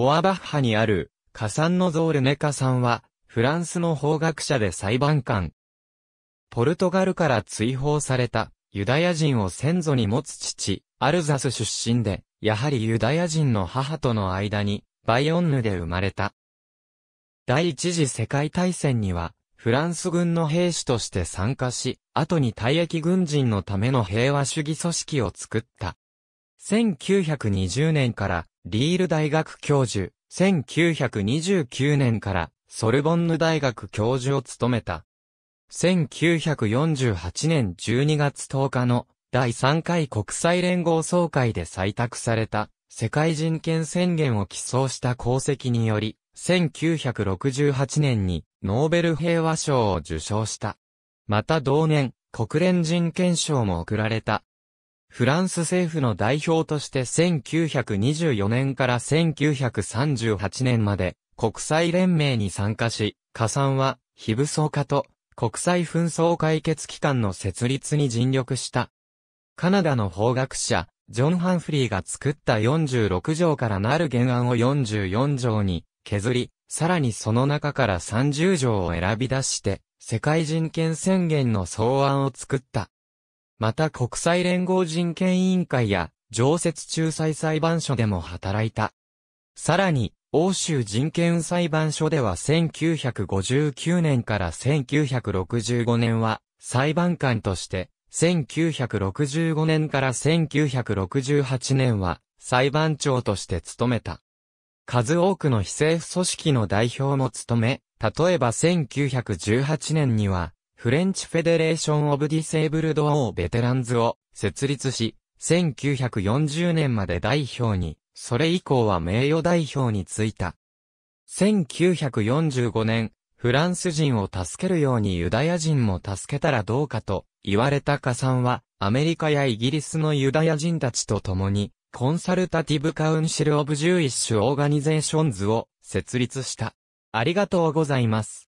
オアバッハにある、カサンノゾールネカさんは、フランスの法学者で裁判官。ポルトガルから追放された、ユダヤ人を先祖に持つ父、アルザス出身で、やはりユダヤ人の母との間に、バイオンヌで生まれた。第一次世界大戦には、フランス軍の兵士として参加し、後に退役軍人のための平和主義組織を作った。1920年からリール大学教授、1929年からソルボンヌ大学教授を務めた。1948年12月10日の第3回国際連合総会で採択された世界人権宣言を起草した功績により、1968年にノーベル平和賞を受賞した。また同年、国連人権賞も贈られたフランス政府の代表として1924年から1938年まで国際連盟に参加し、加算は非武装化と国際紛争解決機関の設立に尽力した。カナダの法学者、ジョン・ハンフリーが作った46条からなる原案を44条に削り、さらにその中から30条を選び出して、世界人権宣言の草案を作った。また国際連合人権委員会や常設仲裁裁判所でも働いた。さらに、欧州人権裁判所では1959年から1965年は裁判官として、1965年から1968年は裁判長として務めた。数多くの非政府組織の代表も務め、例えば1918年にはフレンチフェデレーション・オブ・ディセーブルド・オー・ベテランズを設立し、1940年まで代表に、それ以降は名誉代表に就いた。1945年、フランス人を助けるようにユダヤ人も助けたらどうかと言われた加さんは、アメリカやイギリスのユダヤ人たちと共に、コンサルタティブカウンシル・オブ・ジューイッシュ・オーガニゼーションズを設立した。ありがとうございます。